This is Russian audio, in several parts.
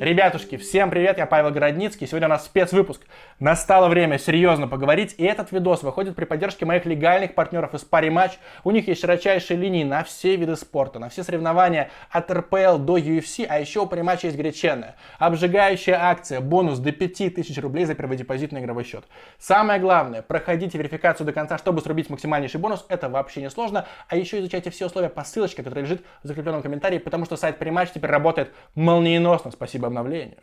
Ребятушки, всем привет, я Павел Городницкий, сегодня у нас спецвыпуск. Настало время серьезно поговорить, и этот видос выходит при поддержке моих легальных партнеров из Пари Матч. У них есть широчайшие линии на все виды спорта, на все соревнования от РПЛ до UFC, а еще у Пари Матча есть греченная. Обжигающая акция, бонус до 5000 рублей за первый депозитный игровой счет. Самое главное, проходите верификацию до конца, чтобы срубить максимальнейший бонус, это вообще не сложно, а еще изучайте все условия по ссылочке, которая лежит в закрепленном комментарии, потому что сайт Пари Матч теперь работает молниеносно. Спасибо становлению.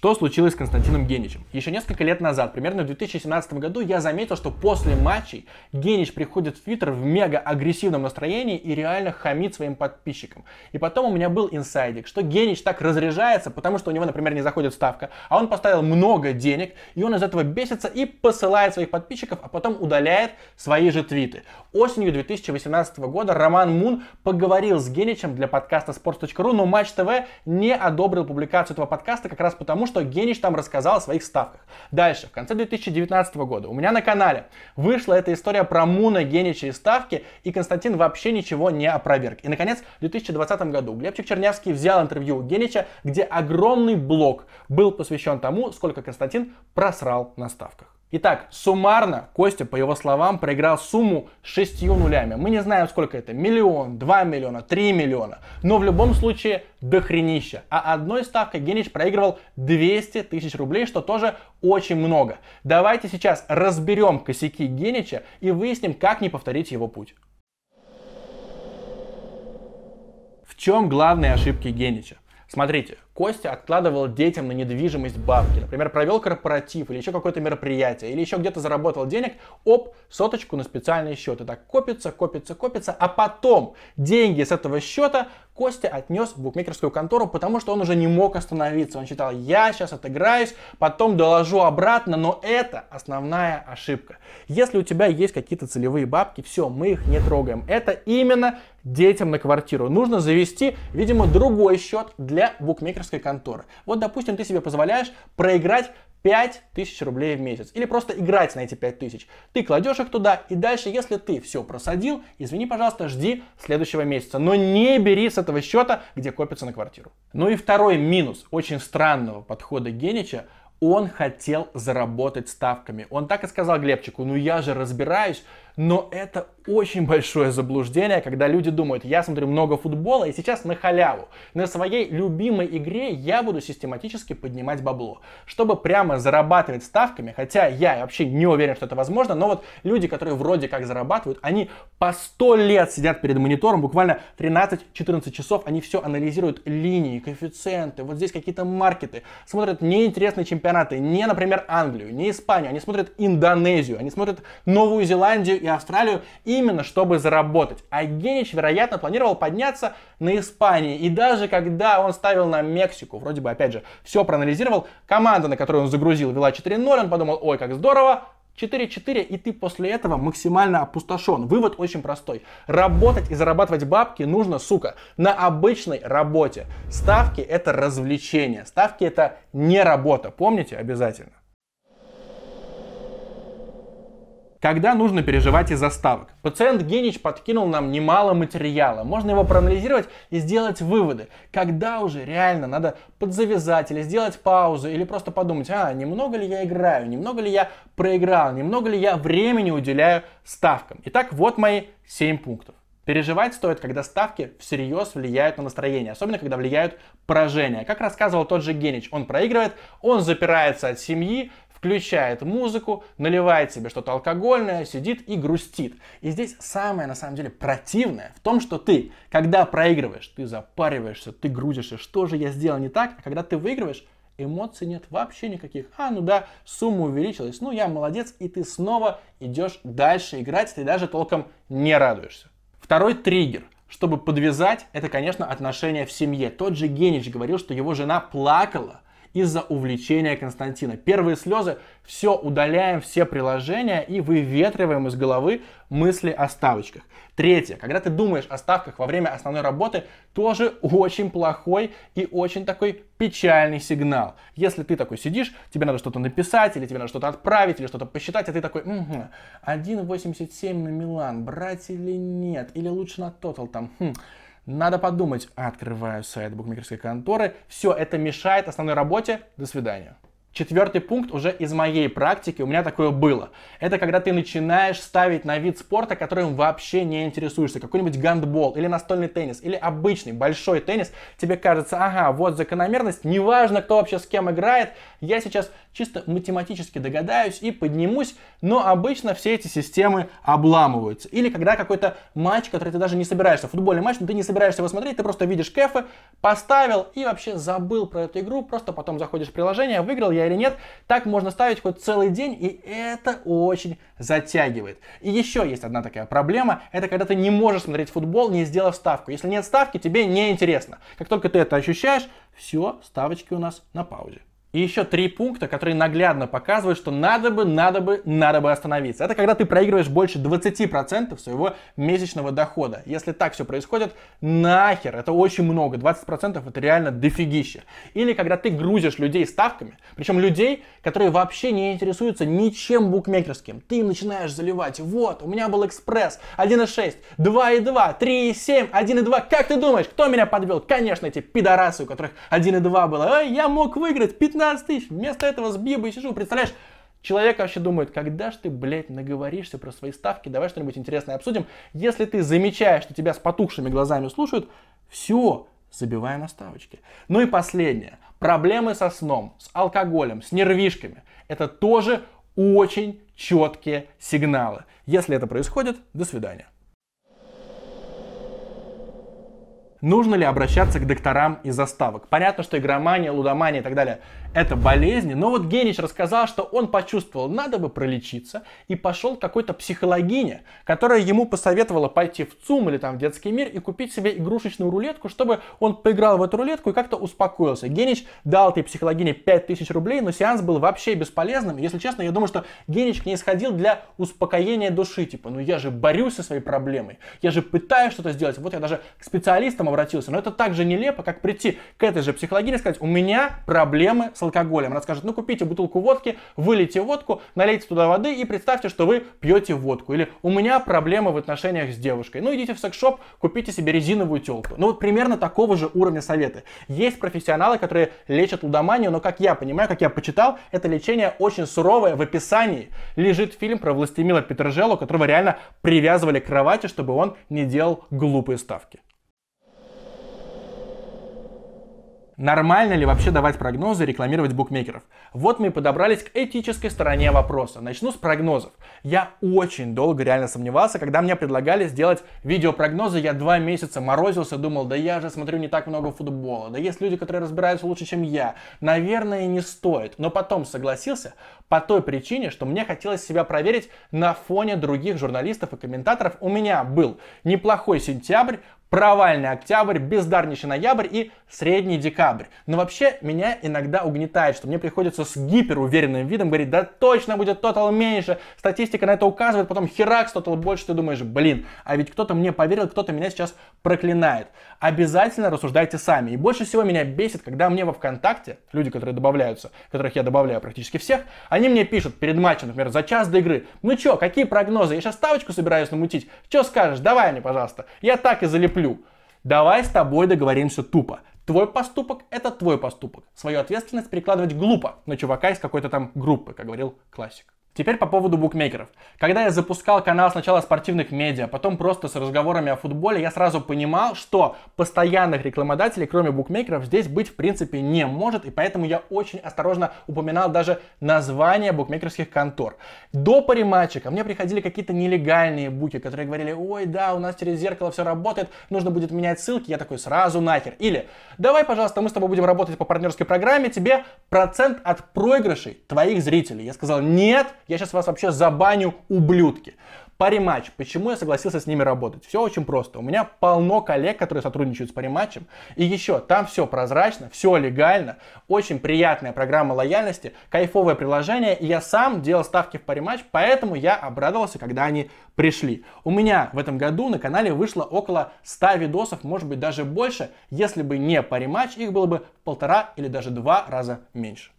Что случилось с Константином Геничем? Еще несколько лет назад, примерно в 2017 году, я заметил, что после матчей Генич приходит в Твиттер в мега агрессивном настроении и реально хамит своим подписчикам. И потом у меня был инсайдик, что Генич так разряжается, потому что у него, например, не заходит ставка, а он поставил много денег, и он из этого бесится и посылает своих подписчиков, а потом удаляет свои же твиты. Осенью 2018 года Роман Мун поговорил с Геничем для подкаста sports.ru, но Матч ТВ не одобрил публикацию этого подкаста как раз потому, что Генич там рассказал о своих ставках. Дальше, в конце 2019 года у меня на канале вышла эта история про Муна, Генича и ставки, и Константин вообще ничего не опроверг. И, наконец, в 2020 году Глебчик Чернявский взял интервью у Генича, где огромный блок был посвящен тому, сколько Константин просрал на ставках. Итак, суммарно Костя, по его словам, проиграл сумму шестью нулями. Мы не знаем, сколько это, миллион, два миллиона, три миллиона. Но в любом случае, дохренища. А одной ставкой Генич проигрывал 200 тысяч рублей, что тоже очень много. Давайте сейчас разберем косяки Генича и выясним, как не повторить его путь. В чем главные ошибки Генича? Смотрите, Костя откладывал детям на недвижимость бабки, например, провел корпоратив или еще какое-то мероприятие, или еще где-то заработал денег, оп, соточку на специальный счет. И так копится, копится, копится, а потом деньги с этого счета Костя отнес в букмекерскую контору, потому что он уже не мог остановиться. Он считал, я сейчас отыграюсь, потом доложу обратно, но это основная ошибка. Если у тебя есть какие-то целевые бабки, все, мы их не трогаем. Это именно детям на квартиру. Нужно завести, видимо, другой счет для букмекерской букмекерской конторы. Вот, допустим, ты себе позволяешь проиграть 5 тысяч рублей в месяц. Или просто играть на эти 5 тысяч. Ты кладешь их туда, и дальше, если ты все просадил, извини, пожалуйста, жди следующего месяца. Но не бери с этого счета, где копится на квартиру. Ну и второй минус очень странного подхода Генича он хотел заработать ставками. Он так и сказал Глебчику, ну я же разбираюсь, но это очень большое заблуждение, когда люди думают, я смотрю много футбола и сейчас на халяву. На своей любимой игре я буду систематически поднимать бабло, чтобы прямо зарабатывать ставками, хотя я вообще не уверен, что это возможно, но вот люди, которые вроде как зарабатывают, они по 100 лет сидят перед монитором, буквально 13-14 часов, они все анализируют линии, коэффициенты, вот здесь какие-то маркеты, смотрят неинтересные чемпионаты, не, например, Англию, не Испанию, они смотрят Индонезию, они смотрят Новую Зеландию и Австралию и именно чтобы заработать. А Генич, вероятно, планировал подняться на Испании. И даже когда он ставил на Мексику, вроде бы, опять же, все проанализировал, команда, на которую он загрузил, вела 4-0, он подумал, ой, как здорово, 4-4, и ты после этого максимально опустошен. Вывод очень простой. Работать и зарабатывать бабки нужно, сука, на обычной работе. Ставки это развлечение, ставки это не работа. Помните обязательно. Когда нужно переживать из-за ставок? Пациент Генич подкинул нам немало материала. Можно его проанализировать и сделать выводы. Когда уже реально надо подзавязать или сделать паузу, или просто подумать, а, немного ли я играю, немного ли я проиграл, немного ли я времени уделяю ставкам. Итак, вот мои 7 пунктов. Переживать стоит, когда ставки всерьез влияют на настроение, особенно когда влияют поражения. Как рассказывал тот же Генич, он проигрывает, он запирается от семьи, включает музыку, наливает себе что-то алкогольное, сидит и грустит. И здесь самое, на самом деле, противное в том, что ты, когда проигрываешь, ты запариваешься, ты грузишься, что же я сделал не так, а когда ты выигрываешь, эмоций нет вообще никаких. А, ну да, сумма увеличилась, ну я молодец, и ты снова идешь дальше играть, ты даже толком не радуешься. Второй триггер – чтобы подвязать, это, конечно, отношения в семье. Тот же Генич говорил, что его жена плакала из-за увлечения Константина. Первые слезы, все удаляем, все приложения и выветриваем из головы мысли о ставочках. Третье, когда ты думаешь о ставках во время основной работы, тоже очень плохой и очень такой печальный сигнал. Если ты такой сидишь, тебе надо что-то написать, или тебе надо что-то отправить, или что-то посчитать, а ты такой, угу, 1.87 на Милан, брать или нет, или лучше на Тотал там, хм. Надо подумать, открываю сайт букмекерской конторы, все это мешает основной работе, до свидания. Четвертый пункт уже из моей практики, у меня такое было. Это когда ты начинаешь ставить на вид спорта, которым вообще не интересуешься. Какой-нибудь гандбол или настольный теннис, или обычный большой теннис. Тебе кажется, ага, вот закономерность, неважно, кто вообще с кем играет, я сейчас чисто математически догадаюсь и поднимусь, но обычно все эти системы обламываются. Или когда какой-то матч, который ты даже не собираешься, футбольный матч, но ты не собираешься его смотреть, ты просто видишь кэфы, поставил и вообще забыл про эту игру, просто потом заходишь в приложение, выиграл я или нет. Так можно ставить хоть целый день, и это очень затягивает. И еще есть одна такая проблема, это когда ты не можешь смотреть футбол, не сделав ставку. Если нет ставки, тебе не интересно. Как только ты это ощущаешь, все, ставочки у нас на паузе. И еще три пункта, которые наглядно показывают, что надо бы, надо бы, надо бы остановиться. Это когда ты проигрываешь больше 20% своего месячного дохода. Если так все происходит, нахер, это очень много. 20% это реально дофигища. Или когда ты грузишь людей ставками, причем людей, которые вообще не интересуются ничем букмекерским. Ты им начинаешь заливать, вот, у меня был экспресс, 1,6, 2,2, 3,7, 1,2. Как ты думаешь, кто меня подвел? Конечно, эти пидорасы, у которых 1,2 было. Ой, я мог выиграть 15 15 тысяч. Вместо этого с Бибой сижу, представляешь, Человек вообще думает, когда же ты, блядь, наговоришься про свои ставки, давай что-нибудь интересное обсудим. Если ты замечаешь, что тебя с потухшими глазами слушают, все, забиваем на ставочки. Ну и последнее. Проблемы со сном, с алкоголем, с нервишками. Это тоже очень четкие сигналы. Если это происходит, до свидания. Нужно ли обращаться к докторам из-за ставок? Понятно, что игромания, лудомания и так далее это болезни. Но вот Генич рассказал, что он почувствовал, надо бы пролечиться, и пошел к какой-то психологине, которая ему посоветовала пойти в ЦУМ или там в детский мир и купить себе игрушечную рулетку, чтобы он поиграл в эту рулетку и как-то успокоился. Генич дал этой психологине 5000 рублей, но сеанс был вообще бесполезным. Если честно, я думаю, что Генич к ней сходил для успокоения души. Типа, ну я же борюсь со своей проблемой, я же пытаюсь что-то сделать. Вот я даже к специалистам обратился, но это так же нелепо, как прийти к этой же психологине и сказать, у меня проблемы с алкоголем. Она скажет, ну купите бутылку водки, вылейте водку, налейте туда воды и представьте, что вы пьете водку. Или у меня проблемы в отношениях с девушкой. Ну идите в секс-шоп, купите себе резиновую телку. Ну вот примерно такого же уровня советы. Есть профессионалы, которые лечат лудоманию, но как я понимаю, как я почитал, это лечение очень суровое. В описании лежит фильм про Властемила Петрожелу, которого реально привязывали к кровати, чтобы он не делал глупые ставки. Нормально ли вообще давать прогнозы и рекламировать букмекеров? Вот мы и подобрались к этической стороне вопроса. Начну с прогнозов. Я очень долго реально сомневался, когда мне предлагали сделать видеопрогнозы. Я два месяца морозился, думал, да я же смотрю не так много футбола. Да есть люди, которые разбираются лучше, чем я. Наверное, не стоит. Но потом согласился по той причине, что мне хотелось себя проверить на фоне других журналистов и комментаторов. У меня был неплохой сентябрь, провальный октябрь, бездарнейший ноябрь и средний декабрь. Но вообще меня иногда угнетает, что мне приходится с гиперуверенным видом говорить, да точно будет тотал меньше, статистика на это указывает, потом херакс тотал больше, ты думаешь, блин, а ведь кто-то мне поверил, кто-то меня сейчас проклинает. Обязательно рассуждайте сами. И больше всего меня бесит, когда мне во ВКонтакте, люди, которые добавляются, которых я добавляю практически всех, они мне пишут перед матчем, например, за час до игры, ну чё, какие прогнозы, я сейчас ставочку собираюсь намутить, чё скажешь, давай мне, пожалуйста. Я так и залеплю терплю. Давай с тобой договоримся тупо. Твой поступок – это твой поступок. Свою ответственность перекладывать глупо на чувака из какой-то там группы, как говорил классик. Теперь по поводу букмекеров. Когда я запускал канал сначала спортивных медиа, потом просто с разговорами о футболе, я сразу понимал, что постоянных рекламодателей, кроме букмекеров, здесь быть в принципе не может, и поэтому я очень осторожно упоминал даже название букмекерских контор. До пари ко мне приходили какие-то нелегальные буки, которые говорили, ой, да, у нас через зеркало все работает, нужно будет менять ссылки, я такой, сразу нахер. Или, давай, пожалуйста, мы с тобой будем работать по партнерской программе, тебе процент от проигрышей твоих зрителей. Я сказал, нет, я сейчас вас вообще забаню, ублюдки. Париматч. Почему я согласился с ними работать? Все очень просто. У меня полно коллег, которые сотрудничают с Париматчем. И еще, там все прозрачно, все легально. Очень приятная программа лояльности, кайфовое приложение. И я сам делал ставки в Париматч, поэтому я обрадовался, когда они пришли. У меня в этом году на канале вышло около 100 видосов, может быть даже больше. Если бы не Париматч, их было бы полтора или даже два раза меньше.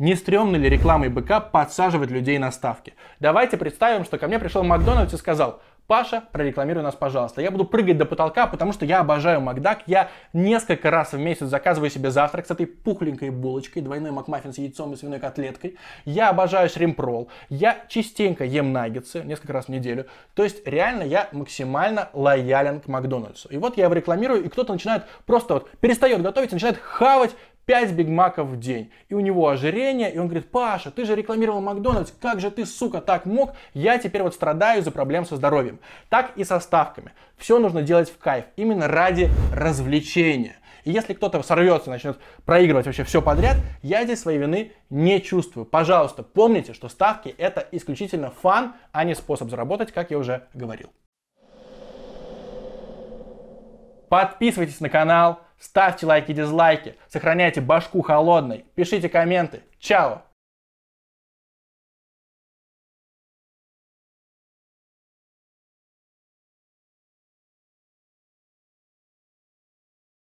Не стрёмно ли рекламой БК подсаживать людей на ставки? Давайте представим, что ко мне пришел Макдональдс и сказал, Паша, прорекламируй нас, пожалуйста. Я буду прыгать до потолка, потому что я обожаю Макдак. Я несколько раз в месяц заказываю себе завтрак с этой пухленькой булочкой, двойной макмаффин с яйцом и свиной котлеткой. Я обожаю шримпрол. Я частенько ем наггетсы, несколько раз в неделю. То есть реально я максимально лоялен к Макдональдсу. И вот я его рекламирую, и кто-то начинает просто вот перестает готовить, начинает хавать 5 бигмаков в день. И у него ожирение, и он говорит, Паша, ты же рекламировал Макдональдс, как же ты, сука, так мог? Я теперь вот страдаю из-за проблем со здоровьем. Так и со ставками. Все нужно делать в кайф, именно ради развлечения. И если кто-то сорвется и начнет проигрывать вообще все подряд, я здесь своей вины не чувствую. Пожалуйста, помните, что ставки это исключительно фан, а не способ заработать, как я уже говорил. Подписывайтесь на канал, Ставьте лайки, дизлайки, сохраняйте башку холодной, пишите комменты. Чао!